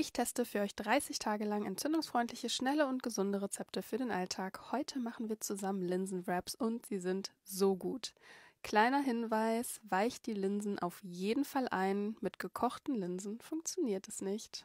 Ich teste für euch 30 Tage lang entzündungsfreundliche, schnelle und gesunde Rezepte für den Alltag. Heute machen wir zusammen Linsenwraps und sie sind so gut. Kleiner Hinweis, weicht die Linsen auf jeden Fall ein. Mit gekochten Linsen funktioniert es nicht.